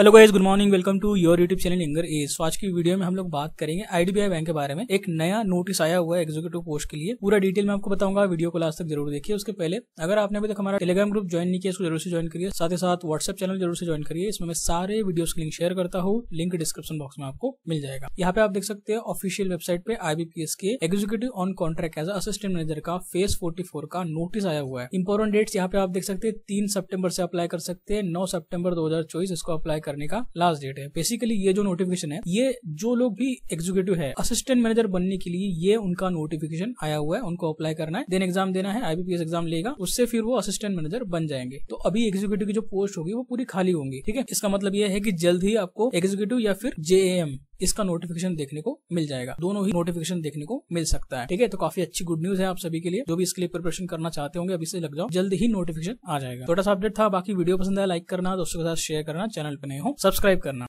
hello guys good morning welcome to your YouTube channel इंगर एस आज की वीडियो में हम लोग बात करेंगे आईडीबीआई बैंक के बारे में एक नया नोटिस आया हुआ है एग्जीक्यूटिव पोस्ट के लिए पूरा डिटेल मैं आपको बताऊंगा वीडियो को लास्ट तक जरूर देखिए उसके पहले अगर आपने अभी तक हमारा टेलीग्राम ग्रुप ज्वाइन नहीं किया उसको जरूर से ज्वाइन करिए साथ ही साथ व्हाट्सएप चैनल जरूर से ज्वाइन करिए इसमें मैं सारे वीडियो के लिंक शेयर करता हूँ लिंक डिस्क्रिप्शन बॉक्स में आपको मिल जाएगा यहाँ पे आप देख सकते हैं ऑफिशियल वेबसाइट पे आईबीपीएस के executive on contract as assistant manager का फेस फोर्टी का नोटिस आया हुआ है इंपॉर्टेंट डेट्स यहाँ पे आप देख सकते हैं तीन सेप्टेम्बर से अप्लाई कर सकते हैं नौ सेप्टेम्बर दो इसको अप्लाई करने का लास्ट डेट है बेसिकली ये जो नोटिफिकेशन है ये जो लोग भी एग्जीक्यूटिव है असिस्टेंट मैनेजर बनने के लिए ये उनका नोटिफिकेशन आया हुआ है उनको अप्लाई करना है देन एग्जाम देना है आईबीपीएस एग्जाम लेगा उससे फिर वो असिस्टेंट मैनेजर बन जाएंगे तो अभी एग्जीक्यूटिव की जो पोस्ट होगी वो पूरी खाली होंगी ठीक है इसका मतलब यह है कि जल्द ही आपको एग्जीक्यूटिव या फिर जेएएम इसका नोटिफिकेशन देखने को मिल जाएगा दोनों ही नोटिफिकेशन देखने को मिल सकता है ठीक है तो काफी अच्छी गुड न्यूज है आप सभी के लिए जो भी इसके लिए प्रिपरेशन करना चाहते होंगे अभी से लग जाओ जल्द ही नोटिफिकेशन आ जाएगा छोटा सा अपडेट था बाकी वीडियो पसंद है लाइक करना दोस्तों के साथ शेयर करना चैनल पर नहीं हो सब्सक्राइब करना